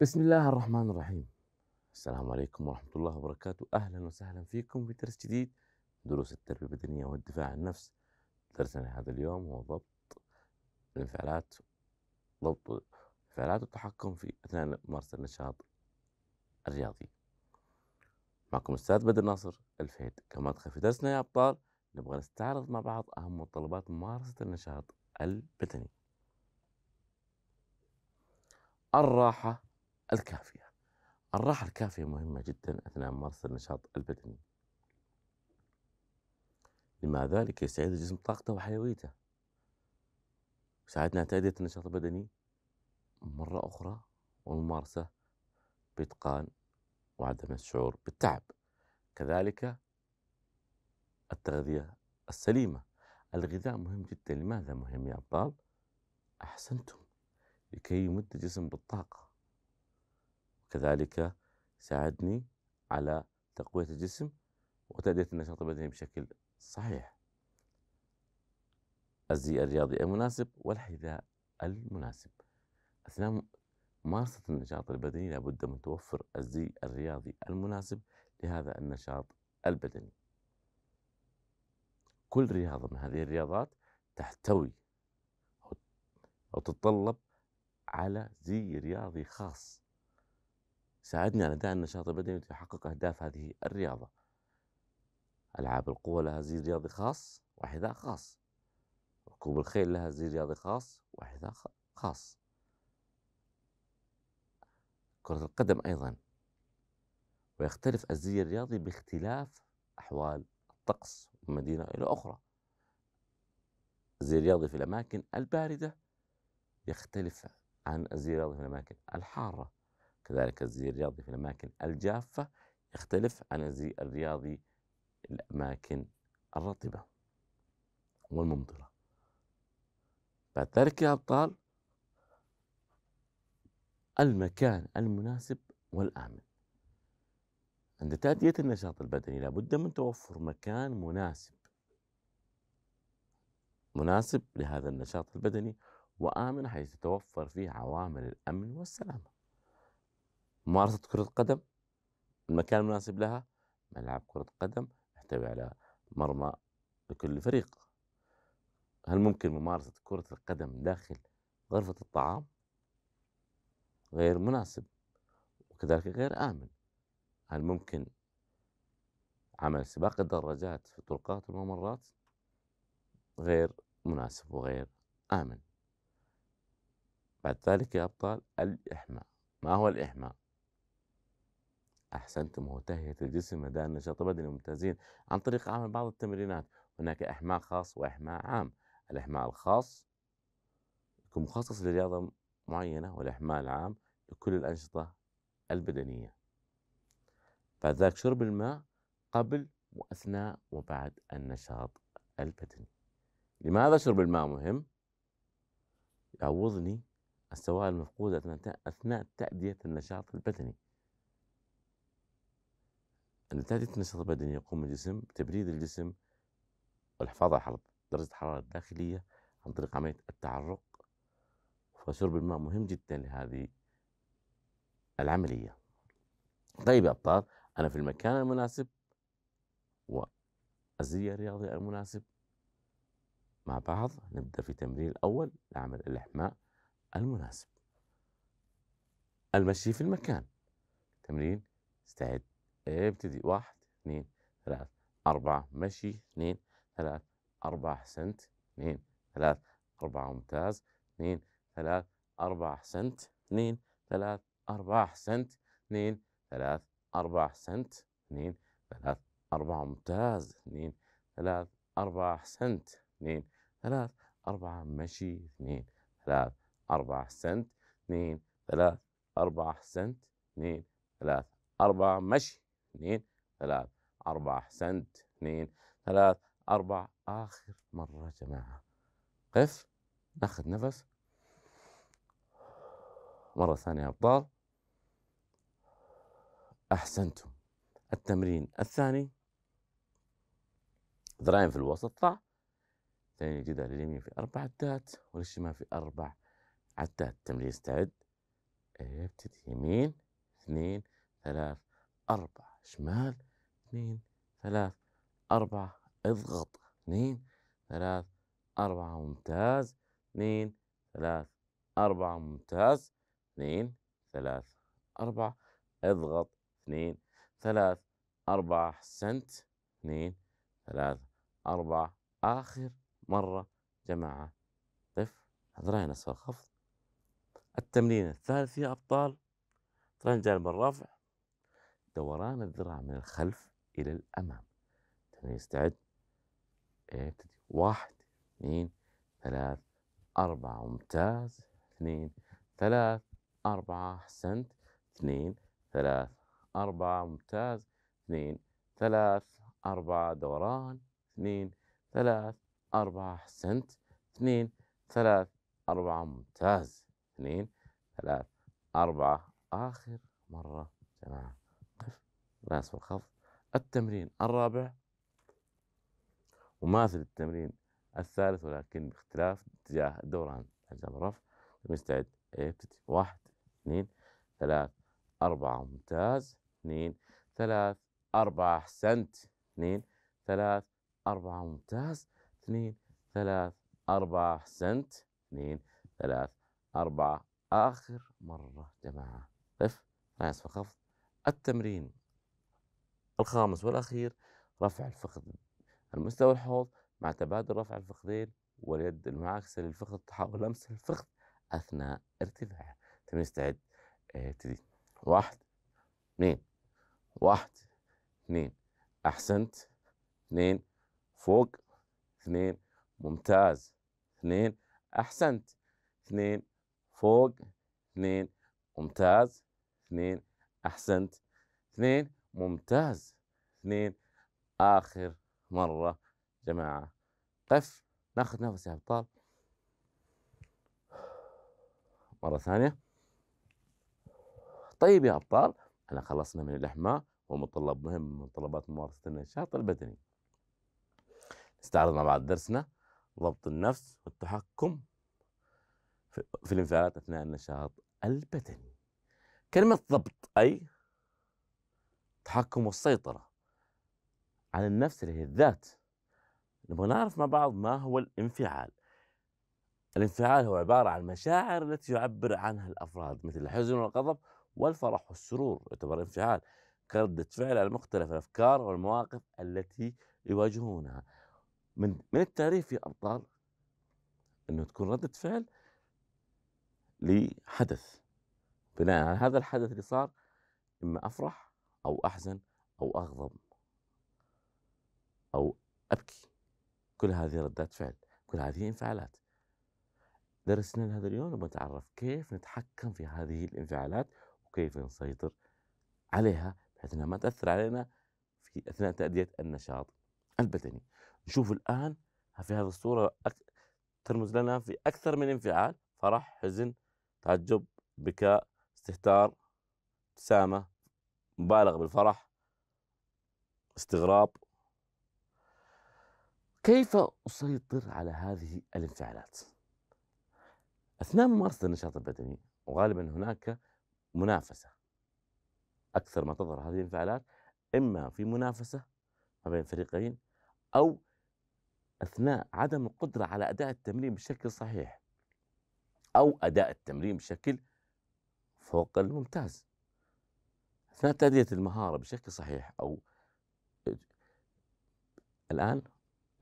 بسم الله الرحمن الرحيم السلام عليكم ورحمة الله وبركاته أهلا وسهلا فيكم في درس جديد دروس التربية البدنية والدفاع عن النفس درسنا هذا اليوم هو ضبط الانفعالات ضبط الانفعالات والتحكم في أثناء ممارسة النشاط الرياضي معكم الأستاذ بدر ناصر الفهيد كما تخفي في درسنا يا أبطال نبغى نستعرض مع بعض أهم متطلبات ممارسة النشاط البدني الراحة الكافية الراحة الكافية مهمة جدا أثناء ممارسة النشاط البدني لما ذلك يستعيد الجسم طاقته وحيويته يساعدنا تأدية النشاط البدني مرة أخرى والممارسة بإتقان وعدم الشعور بالتعب كذلك التغذية السليمة الغذاء مهم جدا لماذا مهم يا أبطال؟ أحسنتم لكي يمد الجسم بالطاقة كذلك ساعدني على تقوية الجسم وتأدية النشاط البدني بشكل صحيح الزي الرياضي المناسب والحذاء المناسب أثناء ممارسة النشاط البدني لابد من توفر الزي الرياضي المناسب لهذا النشاط البدني كل رياضة من هذه الرياضات تحتوي أو تتطلب على زي رياضي خاص ساعدني على اداء النشاط البدني لتحقق أهداف هذه الرياضة ألعاب القوة لها زي رياضي خاص وحذاء خاص ركوب الخيل لها زي رياضي خاص وحذاء خاص كرة القدم أيضا ويختلف الزي الرياضي باختلاف أحوال الطقس من مدينة إلى أخرى الزي الرياضي في الأماكن الباردة يختلف عن الزي الرياضي في الأماكن الحارة كذلك الزي الرياضي في الأماكن الجافة يختلف عن الزي الرياضي الأماكن الرطبة والممطرة بعد ذلك يا أبطال المكان المناسب والآمن عند تأدية النشاط البدني لابد من توفر مكان مناسب مناسب لهذا النشاط البدني وآمن حيث تتوفر فيه عوامل الأمن والسلامة ممارسة كرة القدم المكان المناسب لها ملعب كرة قدم يحتوي على مرمى لكل فريق هل ممكن ممارسة كرة القدم داخل غرفة الطعام؟ غير مناسب وكذلك غير آمن هل ممكن عمل سباق الدراجات في الطرقات والممرات؟ غير مناسب وغير آمن بعد ذلك يا أبطال الإحماء ما هو الإحماء؟ أحسنتم تهيئه الجسم أداء النشاط البدني ممتازين عن طريق عمل بعض التمرينات هناك إحماء خاص وإحماء عام الإحماء الخاص يكون مخصص لرياضة معينة والإحماء العام لكل الأنشطة البدنية بعد ذلك شرب الماء قبل وأثناء وبعد النشاط البدني لماذا شرب الماء مهم؟ يعوضني السوائل المفقودة أثناء تأدية النشاط البدني النتائج نتيجة النشاط البدني يقوم الجسم بتبريد الجسم والحفاظ على درجة الحرارة الداخلية عن طريق عملية التعرق فشرب الماء مهم جدا لهذه العملية طيب يا أبطال أنا في المكان المناسب والزي الرياضي المناسب مع بعض نبدأ في التمرين الأول لعمل الإحماء المناسب المشي في المكان تمرين استعد ابتدي واحد اثنين ثلاث أربعة مشي اثنين ثلاث أربعة أحسنت اثنين ثلاث أربعة ممتاز اثنين ثلاث أربعة أحسنت اثنين ثلاث أربعة أحسنت اثنين ثلاث أربعة أحسنت اثنين ثلاث أربعة ممتاز اثنين ثلاث أربعة أحسنت اثنين ثلاث أربعة مشي اثنين ثلاث أربعة أحسنت اثنين ثلاث أربعة أحسنت اثنين ثلاث أربعة مشي اثنين ثلاث أربعة أحسنت اثنين ثلاث أربعة آخر مرة جماعة قف ناخذ نفس مرة ثانية أبطال أحسنتم التمرين الثاني ذراعين في الوسط طلع ثاني جدة اليمين في أربع عدات وللشمال في أربع عدات تمرين استعد ابتدي يمين اثنين ثلاث أربعة شمال اثنين ثلاث أربعة اضغط اثنين ثلاث أربعة ممتاز اثنين ثلاث أربعة ممتاز اثنين ثلاث أربعة اضغط اثنين ثلاث أربعة أحسنت اثنين ثلاث أربعة آخر مرة جماعة طف هذراين أسفل خفض التمرين الثالث يا أبطال ترنجال بالرفع دوران الذراع من الخلف إلى الأمام تمام يستعد يبتدي واحد اثنين ثلاث أربعة ممتاز اثنين ثلاث أربعة أحسنت اثنين ثلاث أربعة ممتاز اثنين ثلاث أربعة دوران اثنين ثلاث أربعة أحسنت اثنين ثلاث أربعة ممتاز اثنين ثلاث أربعة آخر مرة تمام راس والخفض التمرين الرابع مماثل التمرين الثالث ولكن باختلاف اتجاه دوران حجم الرفع مستعد ابتدي واحد اثنين ثلاث أربعة ممتاز اثنين ثلاث أربعة أحسنت اثنين ثلاث أربعة ممتاز اثنين ثلاث أربعة أحسنت اثنين ثلاث أربعة آخر مرة جماعة قف راس وخفض التمرين الخامس والأخير رفع الفخذ المستوى الحوض مع تبادل رفع الفخذين واليد المعاكسة للفخذ تحاول لمس الفخذ أثناء ارتفاعه تم يستعد آه، ابتدي واحد اثنين واحد اثنين أحسنت اثنين فوق اثنين ممتاز اثنين أحسنت اثنين فوق اثنين ممتاز اثنين أحسنت اثنين ممتاز اثنين آخر مرة جماعة قف ناخذ نفس يا أبطال مرة ثانية طيب يا أبطال احنا خلصنا من الإحماء ومتطلب مهم من متطلبات ممارسة النشاط البدني نستعرض مع بعض درسنا ضبط النفس والتحكم في الانفعالات أثناء النشاط البدني كلمة ضبط أي التحكم والسيطرة على النفس اللي هي الذات نبغى نعرف مع بعض ما هو الانفعال الانفعال هو عبارة عن المشاعر التي يعبر عنها الأفراد مثل الحزن والغضب والفرح والسرور يعتبر انفعال كردة فعل على مختلف الأفكار والمواقف التي يواجهونها من من التعريف يا أبطال أنه تكون ردة فعل لحدث بناء على هذا الحدث اللي صار إما أفرح أو أحزن أو أغضب أو أبكي كل هذه ردات فعل كل هذه انفعالات درسنا لهذا اليوم لما نتعرف كيف نتحكم في هذه الانفعالات وكيف نسيطر عليها بحيث انها ما تاثر علينا في اثناء تاديه النشاط البدني. نشوف الان في هذه الصوره أك... ترمز لنا في اكثر من انفعال فرح، حزن، تعجب، بكاء، استهتار، ابتسامه، مبالغ بالفرح استغراب كيف أسيطر على هذه الانفعالات؟ أثناء ممارسة النشاط البدني وغالبا هناك منافسة أكثر ما تظهر هذه الانفعالات إما في منافسة ما بين فريقين أو أثناء عدم القدرة على أداء التمرين بشكل صحيح أو أداء التمرين بشكل فوق الممتاز اثناء تاديه المهاره بشكل صحيح او الان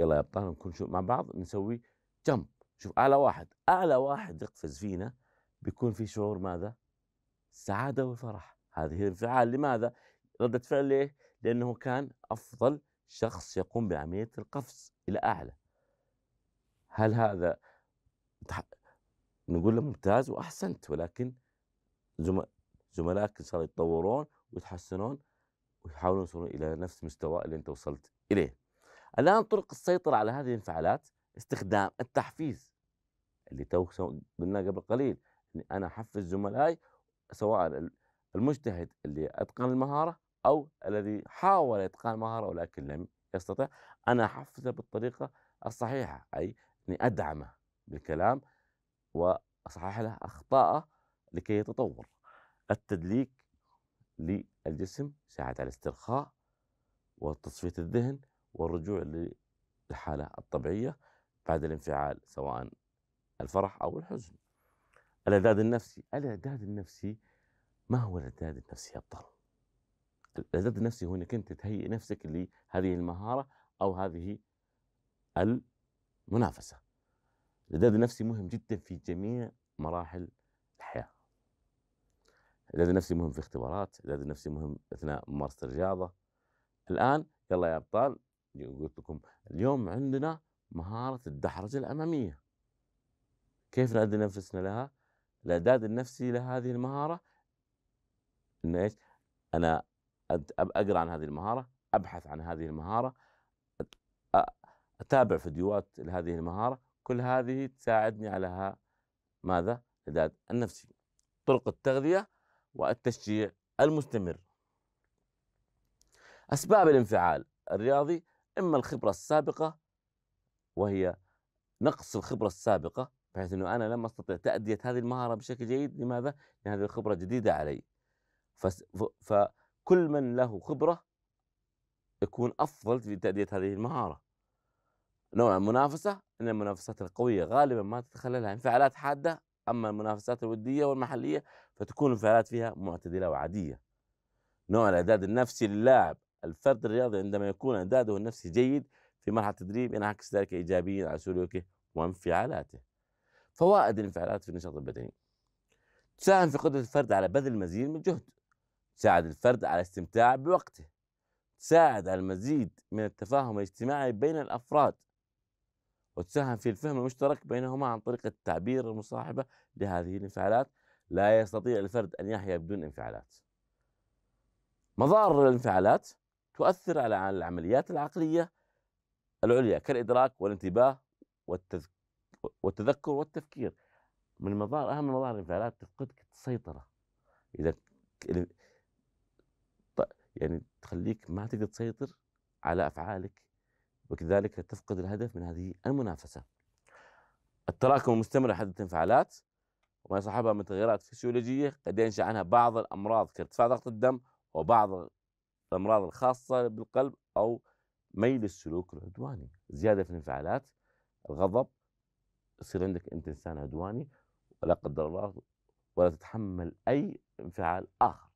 يلا يا ابطال نكون مع بعض نسوي جمب شوف اعلى واحد اعلى واحد يقفز فينا بيكون في شعور ماذا؟ سعادة وفرح هذه الانفعال لماذا؟ ردة فعل ليه؟ لأنه كان أفضل شخص يقوم بعملية القفز إلى أعلى هل هذا نقول له ممتاز وأحسنت ولكن زملائك إن شاء الله يتطورون ويتحسنون ويحاولون يوصلون إلى نفس المستوى اللي أنت وصلت إليه الآن طرق السيطرة على هذه الانفعالات استخدام التحفيز اللي تو قلنا قبل قليل أني أنا أحفز زملائي سواء المجتهد اللي أتقن المهارة أو الذي حاول إتقان المهاره ولكن لم يستطع أنا أحفزه بالطريقة الصحيحة أي أني أدعمه بالكلام وأصحح له أخطاءه لكي يتطور التدليك للجسم على الاسترخاء وتصفية الذهن والرجوع للحالة الطبيعية بعد الانفعال سواء الفرح أو الحزن الإعداد النفسي الإعداد النفسي ما هو الإعداد النفسي يا أبطال؟ الإعداد النفسي هو أنك أنت تهيئ نفسك لهذه المهارة أو هذه المنافسة الإعداد النفسي مهم جدا في جميع مراحل الاعداد النفسي مهم في اختبارات الاعداد النفسي مهم أثناء ممارسة الرياضة الآن يلا يا أبطال قلت لكم اليوم عندنا مهارة الدحرجة الأمامية كيف نأذن نفسنا لها الإعداد النفسي لهذه المهارة إن إيش أنا أقرأ عن هذه المهارة أبحث عن هذه المهارة أتابع فيديوهات لهذه المهارة كل هذه تساعدني على ماذا؟ الإعداد النفسي طرق التغذية والتشجيع المستمر أسباب الانفعال الرياضي إما الخبرة السابقة وهي نقص الخبرة السابقة بحيث أنه أنا لم أستطع تأدية هذه المهارة بشكل جيد لماذا؟ لأن هذه الخبرة جديدة علي فكل من له خبرة يكون أفضل في تأدية هذه المهارة نوع المنافسة أن المنافسات القوية غالبا ما تتخللها انفعالات حادة أما المنافسات الودية والمحلية فتكون الانفعالات فيها معتدلة وعادية نوع الإعداد النفسي للاعب الفرد الرياضي عندما يكون إعداده النفسي جيد في مرحلة التدريب ينعكس ذلك إيجابيا على سلوكه وانفعالاته فوائد الانفعالات في النشاط البدني تساهم في قدرة الفرد على بذل المزيد من الجهد تساعد الفرد على الاستمتاع بوقته تساعد على المزيد من التفاهم الاجتماعي بين الأفراد وتساهم في الفهم المشترك بينهما عن طريق التعبير المصاحبة لهذه الانفعالات لا يستطيع الفرد أن يحيا بدون انفعالات مضار الانفعالات تؤثر على العمليات العقلية العليا كالإدراك والانتباه والتذكر والتفكير من مظاهر أهم مظاهر الانفعالات تفقدك السيطرة إذا يعني تخليك ما تقدر تسيطر على أفعالك وكذلك تفقد الهدف من هذه المنافسة التراكم المستمر لحد الانفعالات وما يصاحبها متغيرات فسيولوجية قد ينشأ عنها بعض الأمراض كارتفاع ضغط الدم وبعض الأمراض الخاصة بالقلب أو ميل السلوك العدواني زيادة في الانفعالات الغضب يصير عندك أنت إنسان عدواني ولا قدر الله ولا تتحمل أي انفعال آخر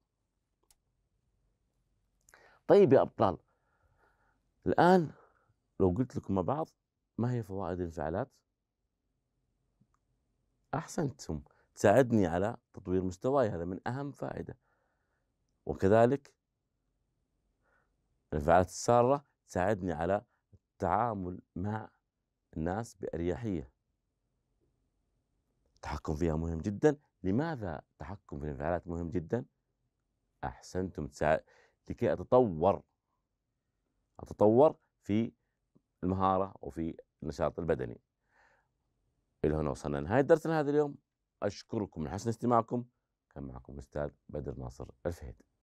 طيب يا أبطال الآن لو قلت لكم مع بعض ما هي فوائد الانفعالات أحسنتم تساعدني على تطوير مستواي هذا من أهم فائدة وكذلك الانفعالات السارة تساعدني على التعامل مع الناس بأريحية التحكم فيها مهم جدا لماذا التحكم في الانفعالات مهم جدا أحسنتم تساعد لكي أتطور أتطور في المهارة وفي النشاط البدني إلى هنا وصلنا لنهاية درسنا هذا اليوم أشكركم من حسن استماعكم كان معكم الأستاذ بدر ناصر الفهد